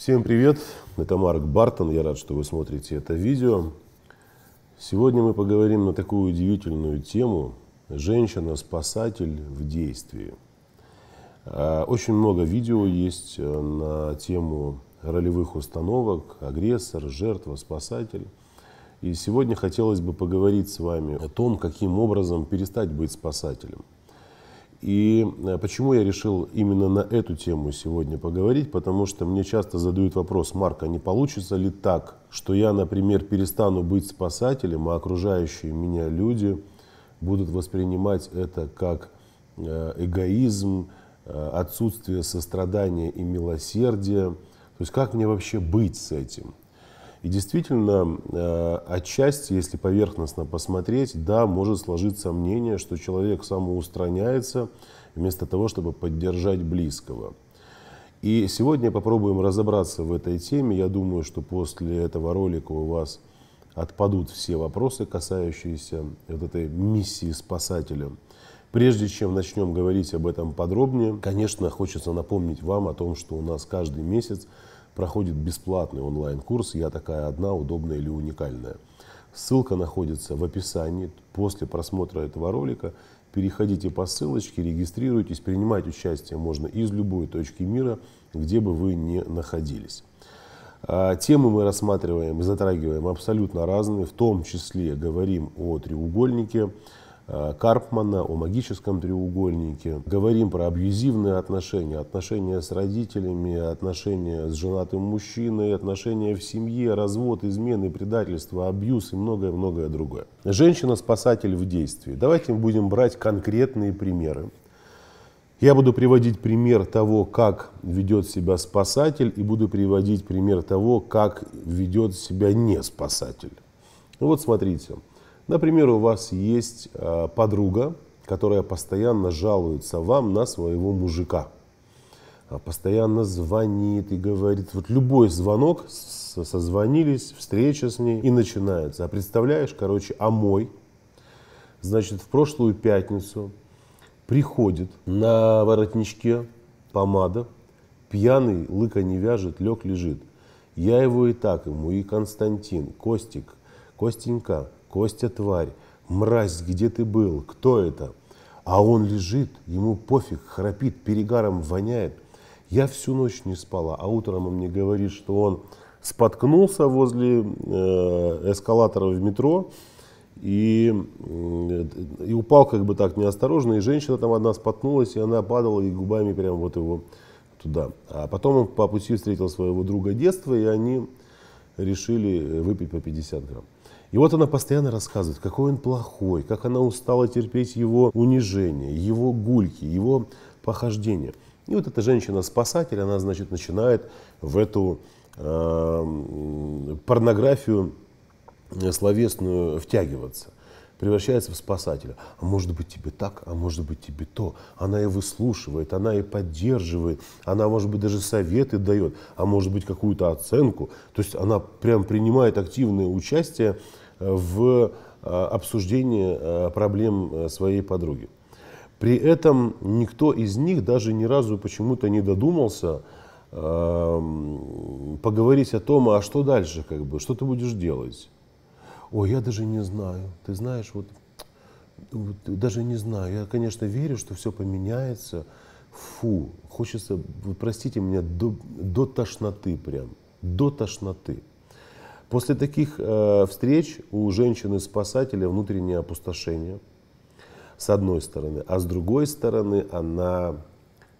Всем привет, это Марк Бартон, я рад, что вы смотрите это видео. Сегодня мы поговорим на такую удивительную тему «Женщина-спасатель в действии». А, очень много видео есть э, на тему ролевых установок, агрессор, жертва, спасатель. И сегодня хотелось бы поговорить с вами о том, каким образом перестать быть спасателем – и э, почему я решил именно на эту тему сегодня поговорить? Потому что мне часто задают вопрос, Марк, а не получится ли так, что я, например, перестану быть спасателем, а окружающие меня люди будут воспринимать это как э, эгоизм, э, отсутствие сострадания и милосердия? То есть как мне вообще быть с этим? И действительно, э, отчасти, если поверхностно посмотреть, да, может сложиться мнение, что человек самоустраняется вместо того, чтобы поддержать близкого. И сегодня попробуем разобраться в этой теме. Я думаю, что после этого ролика у вас отпадут все вопросы, касающиеся вот этой миссии спасателя. Прежде чем начнем говорить об этом подробнее, конечно, хочется напомнить вам о том, что у нас каждый месяц проходит бесплатный онлайн-курс «Я такая одна, удобная или уникальная». Ссылка находится в описании. После просмотра этого ролика переходите по ссылочке, регистрируйтесь, принимать участие можно из любой точки мира, где бы вы ни находились. А, темы мы рассматриваем и затрагиваем абсолютно разные, в том числе говорим о треугольнике, Э, Карпмана, о магическом треугольнике. Говорим про абьюзивные отношения, отношения с родителями, отношения с женатым мужчиной, отношения в семье, развод, измены, предательство, абьюз и многое-многое другое. Женщина-спасатель в действии. Давайте будем брать конкретные примеры. Я буду приводить пример того, как ведет себя спасатель, и буду приводить пример того, как ведет себя не спасатель. Ну вот смотрите, Например, у вас есть а, подруга, которая постоянно жалуется вам на своего мужика. А, постоянно звонит и говорит, вот любой звонок, созвонились, встреча с ней и начинается. А представляешь, короче, а мой, значит, в прошлую пятницу приходит на воротничке помада, пьяный, лыка не вяжет, лег лежит. Я его и так ему, и Константин, Костик, Костенька – Костя, тварь, мразь, где ты был? Кто это? А он лежит, ему пофиг, храпит, перегаром воняет. Я всю ночь не спала, а утром он мне говорит, что он споткнулся возле э, эскалатора в метро и, э, и упал как бы так неосторожно, и женщина там одна споткнулась, и она падала и губами прям вот его туда. А потом он по пути встретил своего друга детства, и они решили выпить по 50 грамм. И вот она постоянно рассказывает, какой он плохой, как она устала терпеть его унижение, его гульки, его похождения. И вот эта женщина-спасатель, она, значит, начинает в эту эм, э, порнографию словесную втягиваться превращается в спасателя. А может быть тебе так, а может быть тебе то. Она и выслушивает, она и поддерживает, она, может быть, даже советы дает, а может быть, какую-то оценку. То есть она прям принимает активное участие в э, обсуждении э, проблем э, своей подруги. При этом никто из них даже ни разу почему-то не додумался эм, поговорить о том, а что дальше, как бы, что ты будешь делать. Ой, я даже не знаю. Ты знаешь, вот даже не знаю. Я, конечно, верю, что все поменяется. Фу, хочется, простите меня, до, до тошноты прям, до тошноты. После таких э, встреч у женщины-спасателя внутреннее опустошение, с одной стороны, а с другой стороны она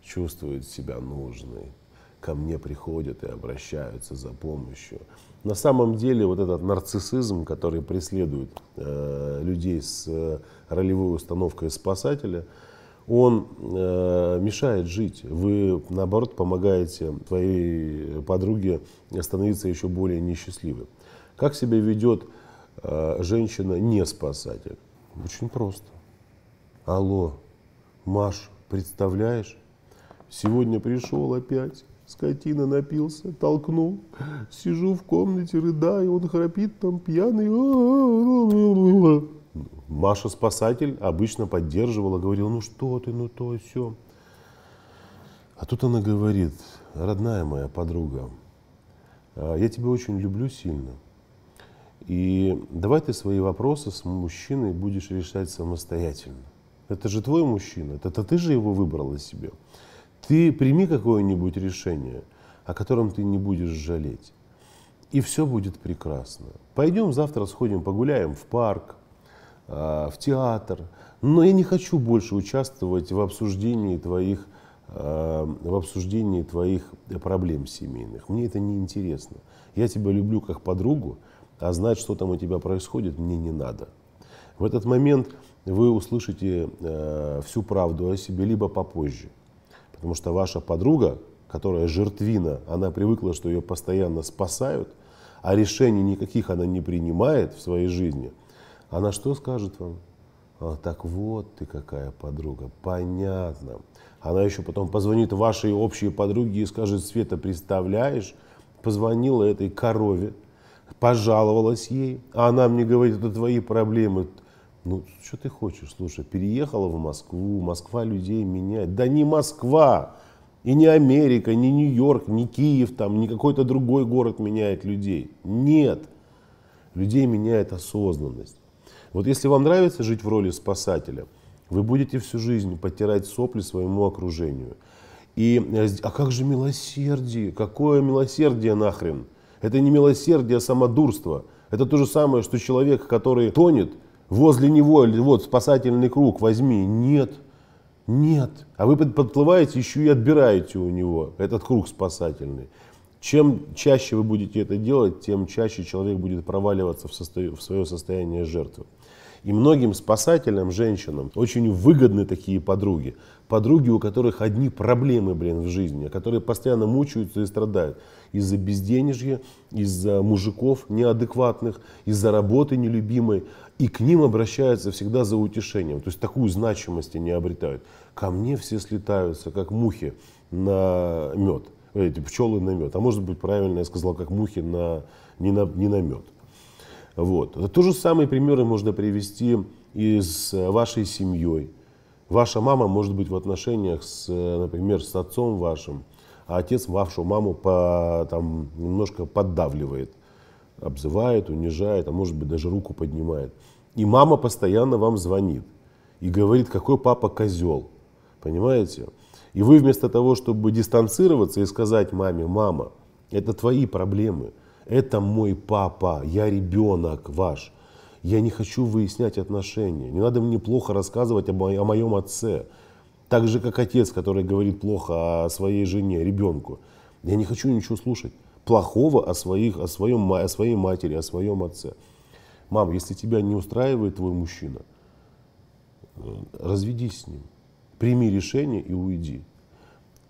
чувствует себя нужной, ко мне приходят и обращаются за помощью. На самом деле вот этот нарциссизм, который преследует э, людей с э, ролевой установкой спасателя, он э, мешает жить. Вы, наоборот, помогаете своей подруге становиться еще более несчастливой. Как себя ведет э, женщина не спасатель? Очень просто. Алло, Маш, представляешь? Сегодня пришел опять, скотина напился, толкнул. Сижу в комнате, рыдаю, он храпит там пьяный. Маша спасатель обычно поддерживала, говорила, ну что ты, ну то, все. А тут она говорит, родная моя подруга, э, я тебя очень люблю сильно. И давай ты свои вопросы с мужчиной будешь решать самостоятельно. Это же твой мужчина, это, это ты же его выбрала себе. Ты прими какое-нибудь решение, о котором ты не будешь жалеть. И все будет прекрасно. Пойдем завтра сходим погуляем в парк, а, в театр. Но я не хочу больше участвовать в обсуждении твоих а, в обсуждении твоих проблем семейных. Мне это не интересно. Я тебя люблю как подругу, а знать, что там у тебя происходит, мне не надо. В этот момент вы услышите э, всю правду о себе, либо попозже. Потому что ваша подруга, которая жертвина, она привыкла, что ее постоянно спасают, а решений никаких она не принимает в своей жизни, она что скажет вам? А, так вот ты какая подруга, понятно. Она еще потом позвонит вашей общей подруге и скажет, Света, представляешь, позвонила этой корове, пожаловалась ей, а она мне говорит, это твои проблемы. Ну, что ты хочешь, слушай, переехала в Москву, Москва людей меняет. Да не Москва, и не Америка, не Нью-Йорк, не Киев, там, не какой-то другой город меняет людей. Нет, людей меняет осознанность. Вот если вам нравится жить в роли спасателя, вы будете всю жизнь потирать сопли своему окружению. И, э, а как же милосердие? Какое милосердие нахрен? Это не милосердие, а самодурство. Это то же самое, что человек, который тонет, возле него, или вот спасательный круг, возьми. Нет, нет. А вы подплываете, еще и отбираете у него этот круг спасательный. Чем чаще вы будете это делать, тем чаще человек будет проваливаться в, состо... в свое состояние жертвы. И многим спасателям, женщинам, очень выгодны такие подруги подруги, у которых одни проблемы, блин, в жизни, а которые постоянно мучаются и страдают из-за безденежья, из-за мужиков неадекватных, из-за работы нелюбимой, и к ним обращаются всегда за утешением, то есть такую значимость они обретают. Ко мне все слетаются, как мухи на мед, э, эти пчелы на мед, а может быть правильно я сказал, как мухи на, не, на, не на мед. Вот. То же самые примеры можно привести и с вашей семьей, Ваша мама может быть в отношениях, с, э, например, с отцом вашим, а отец вашу маму по, там, немножко поддавливает, обзывает, унижает, а может быть даже руку поднимает. И мама постоянно вам звонит и говорит, какой папа козел. Понимаете? И вы вместо того, чтобы дистанцироваться и сказать маме, мама, это твои проблемы, это мой папа, я ребенок ваш – я не хочу выяснять отношения. Не надо мне плохо рассказывать о, мо- о моем отце. Так же, как отец, который говорит плохо о своей жене, ребенку. Я не хочу ничего слушать. Плохого о, своих, о, своем, о своей матери, о своем отце. Мам, если тебя не устраивает твой мужчина, э, разведись с ним. Прими решение и уйди.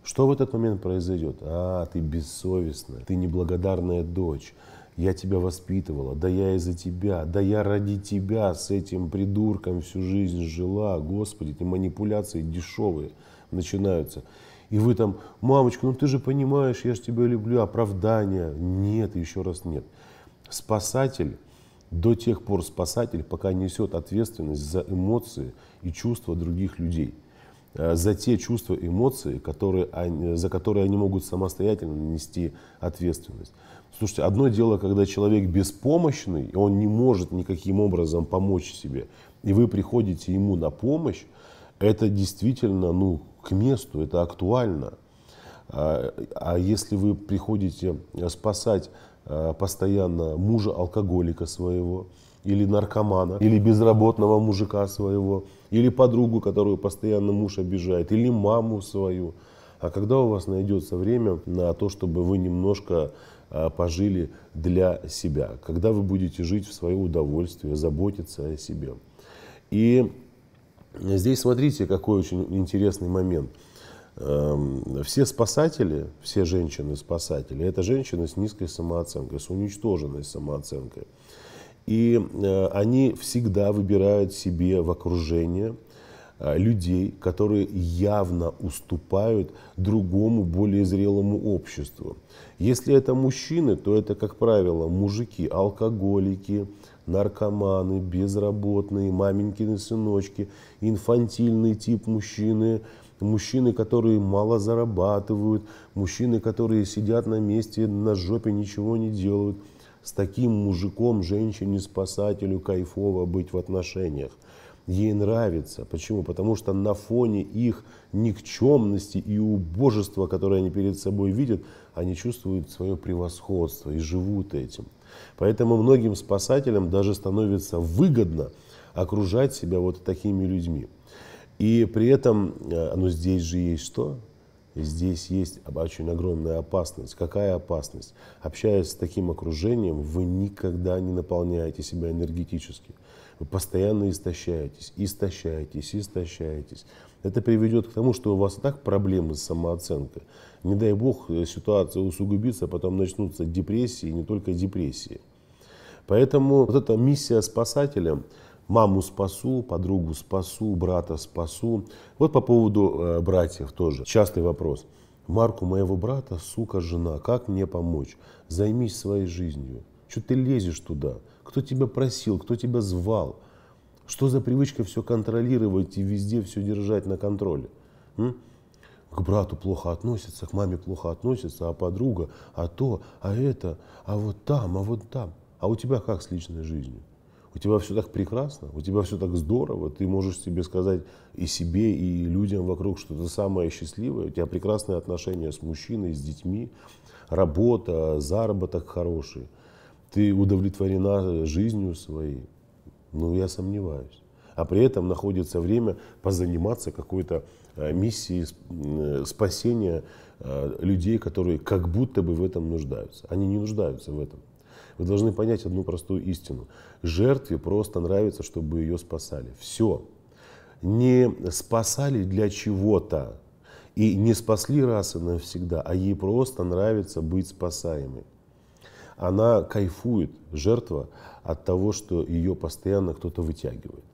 Что в этот момент произойдет? А, ты бессовестная, ты неблагодарная дочь я тебя воспитывала, да я из-за тебя, да я ради тебя с этим придурком всю жизнь жила. Господи, эти манипуляции дешевые начинаются. И вы там, мамочка, ну ты же понимаешь, я же тебя люблю, оправдания. Нет, еще раз нет. Спасатель до тех пор спасатель, пока несет ответственность за эмоции и чувства других людей. Э, за те чувства эмоции, которые они, за которые они могут самостоятельно нести ответственность. Слушайте, одно дело, когда человек беспомощный, и он не может никаким образом помочь себе, и вы приходите ему на помощь, это действительно ну, к месту, это актуально. А, а если вы приходите спасать э, постоянно мужа алкоголика своего, или наркомана, или безработного мужика своего, или подругу, которую постоянно муж обижает, или маму свою. А когда у вас найдется время на то, чтобы вы немножко а, пожили для себя, когда вы будете жить в свое удовольствие, заботиться о себе. И здесь смотрите, какой очень интересный момент. Эм, все спасатели, все женщины-спасатели, это женщины с низкой самооценкой, с уничтоженной самооценкой. И э, они всегда выбирают себе в окружение э, людей, которые явно уступают другому, более зрелому обществу. Если это мужчины, то это, как правило, мужики, алкоголики, наркоманы, безработные, маменькины сыночки, инфантильный тип мужчины, мужчины, которые мало зарабатывают, мужчины, которые сидят на месте, на жопе ничего не делают – с таким мужиком, женщине, спасателю кайфово быть в отношениях. Ей нравится. Почему? Потому что на фоне их никчемности и убожества, которое они перед собой видят, они чувствуют свое превосходство и живут этим. Поэтому многим спасателям даже становится выгодно окружать себя вот такими людьми. И при этом, ну здесь же есть что? Здесь есть очень огромная опасность. Какая опасность? Общаясь с таким окружением, вы никогда не наполняете себя энергетически. Вы постоянно истощаетесь, истощаетесь, истощаетесь. Это приведет к тому, что у вас и так проблемы с самооценкой. Не дай бог э, ситуация усугубится, а потом начнутся депрессии, и не только депрессии. Поэтому вот эта миссия спасателя – маму спасу, подругу спасу, брата спасу. Вот по поводу э, братьев тоже. Частый вопрос. Марку моего брата, сука, жена, как мне помочь? Займись своей жизнью. Что ты лезешь туда? Кто тебя просил? Кто тебя звал? Что за привычка все контролировать и везде все держать на контроле? М? К брату плохо относится, к маме плохо относится, а подруга, а то, а это, а вот там, а вот там. А у тебя как с личной жизнью? у тебя все так прекрасно, у тебя все так здорово, ты можешь себе сказать и себе, и людям вокруг, что ты самое счастливое, у тебя прекрасные отношения с мужчиной, с детьми, работа, заработок хороший, ты удовлетворена э, жизнью своей. Ну, я сомневаюсь. А при этом находится время позаниматься какой-то э, миссией э, спасения людей, которые как будто бы в этом нуждаются. Они не нуждаются в этом. Вы должны понять одну простую истину. Жертве просто нравится, чтобы ее спасали. Все. Не спасали для чего-то. И не спасли расы навсегда, а ей просто нравится быть спасаемой. Она кайфует, жертва, от того, что ее постоянно кто-то вытягивает.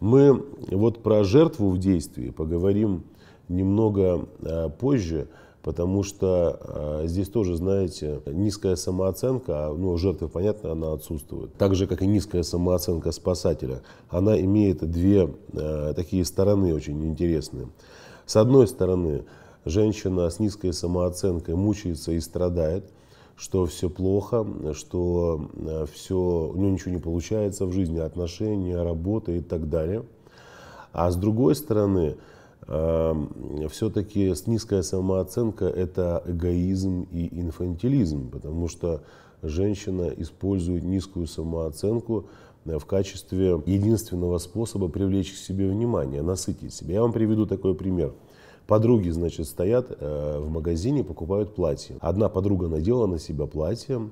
Мы вот про жертву в действии поговорим немного а, позже, потому что э, здесь тоже, знаете, низкая самооценка, а, ну, жертвы, понятно, она отсутствует. Так же, как и низкая самооценка спасателя, она имеет две э, такие стороны очень интересные. С одной стороны, женщина с низкой самооценкой мучается и страдает, что все плохо, что э, все, у нее ничего не получается в жизни, отношения, работа и так далее. А с другой стороны, Эм, все-таки низкая самооценка – это эгоизм и инфантилизм, потому что женщина использует низкую самооценку э, в качестве единственного способа привлечь к себе внимание, насытить себя. Я вам приведу такой пример. Подруги, значит, стоят э, в магазине, покупают платье. Одна подруга надела на себя платье,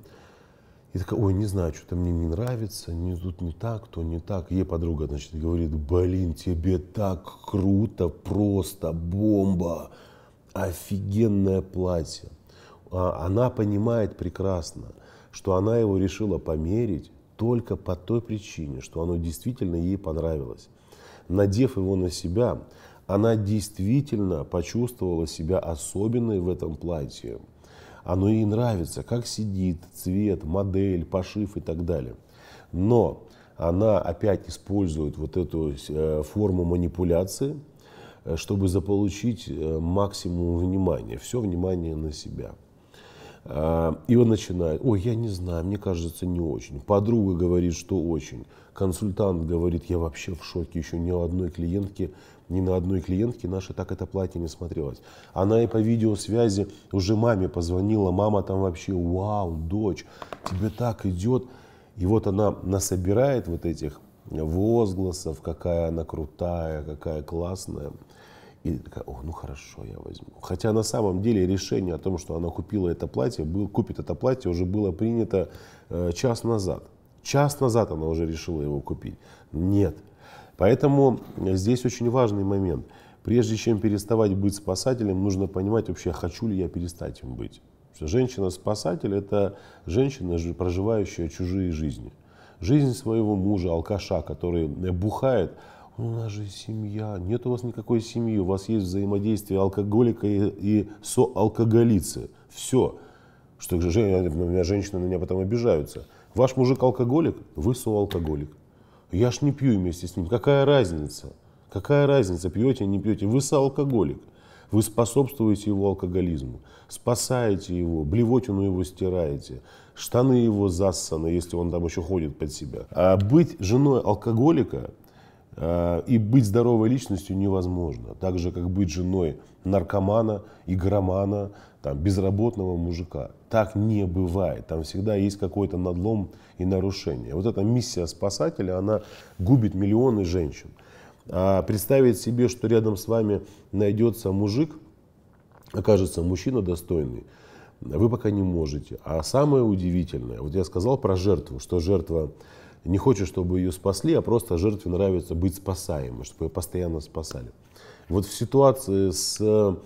и такая, ой, не знаю, что-то мне не нравится, не тут не так, то не так. Ей подруга, значит, говорит, блин, тебе так круто, просто бомба, офигенное платье. А она понимает прекрасно, что она его решила померить только по той причине, что оно действительно ей понравилось. Надев его на себя, она действительно почувствовала себя особенной в этом платье оно ей нравится, как сидит, цвет, модель, пошив и так далее. Но она опять использует вот эту э, форму манипуляции, э, чтобы заполучить э, максимум внимания, все внимание на себя. А, и он начинает, ой, я не знаю, мне кажется, не очень. Подруга говорит, что очень. Консультант говорит, я вообще в шоке, еще ни у одной клиентки ни на одной клиентке нашей так это платье не смотрелось. Она и по видеосвязи уже маме позвонила, мама там вообще, вау, дочь, тебе так идет. И вот она насобирает вот этих возгласов, какая она крутая, какая классная. И такая, о, ну хорошо, я возьму. Хотя на самом деле решение о том, что она купила это платье, был, купит это платье, уже было принято э, час назад. Час назад она уже решила его купить. Нет, Поэтому здесь очень важный момент. Прежде чем переставать быть спасателем, нужно понимать вообще, хочу ли я перестать им быть. Потому что женщина-спасатель – это женщина, проживающая чужие жизни. Жизнь своего мужа, алкаша, который бухает, у нас же семья, нет у вас никакой семьи, у вас есть взаимодействие алкоголика и, и соалкоголицы. Все. Что же, меня женщины на меня потом обижаются. Ваш мужик алкоголик, вы соалкоголик. Я ж не пью вместе с ним. Какая разница? Какая разница, пьете, не пьете? Вы соалкоголик. Вы способствуете его алкоголизму, спасаете его, блевотину его стираете, штаны его зассаны, если он там еще ходит под себя. А быть женой алкоголика и быть здоровой личностью невозможно. Так же, как быть женой наркомана, игромана, там, безработного мужика. Так не бывает. Там всегда есть какой-то надлом и нарушение. Вот эта миссия спасателя, она губит миллионы женщин. А представить себе, что рядом с вами найдется мужик, окажется мужчина достойный, вы пока не можете. А самое удивительное, вот я сказал про жертву, что жертва не хочет, чтобы ее спасли, а просто жертве нравится быть спасаемой, чтобы ее постоянно спасали. Вот в ситуации с э,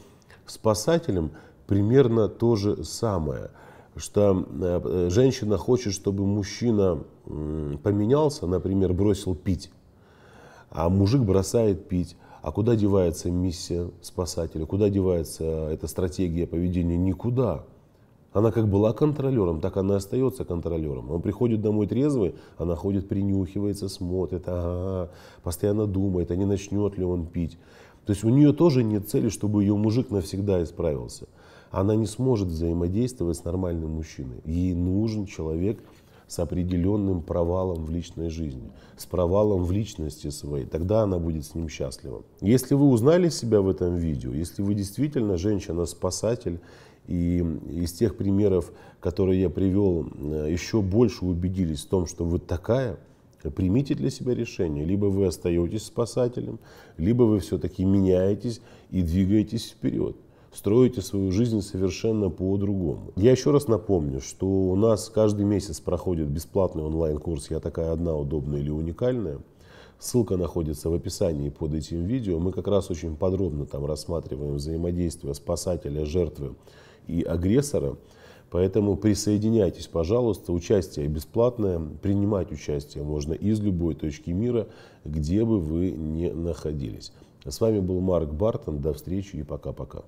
спасателем примерно то же самое, что э, женщина хочет, чтобы мужчина поменялся, например, бросил пить, а мужик бросает пить. А куда девается миссия спасателя? Куда девается эта стратегия поведения? Никуда. Она как была контролером, так она остается контролером. Он приходит домой трезвый, она ходит, принюхивается, смотрит, ага, постоянно думает, а не начнет ли он пить. То есть у нее тоже нет цели, чтобы ее мужик навсегда исправился. Она не сможет взаимодействовать с нормальным мужчиной. Ей нужен человек с определенным провалом в личной жизни, с провалом в личности своей. Тогда она будет с ним счастлива. Если вы узнали себя в этом видео, если вы действительно женщина-спасатель, и из тех примеров, которые я привел, э, еще больше убедились в том, что вы такая, примите для себя решение. Либо вы остаетесь спасателем, либо вы все-таки меняетесь и двигаетесь вперед. Строите свою жизнь совершенно по-другому. Я еще раз напомню, что у нас каждый месяц проходит бесплатный онлайн-курс «Я такая одна, удобная или уникальная». Ссылка находится в описании под этим видео. Мы как раз очень подробно там рассматриваем взаимодействие спасателя, жертвы и агрессора. Поэтому присоединяйтесь, пожалуйста, участие бесплатное, принимать участие можно из любой точки мира, где бы вы ни находились. С вами был Марк Бартон, до встречи и пока-пока.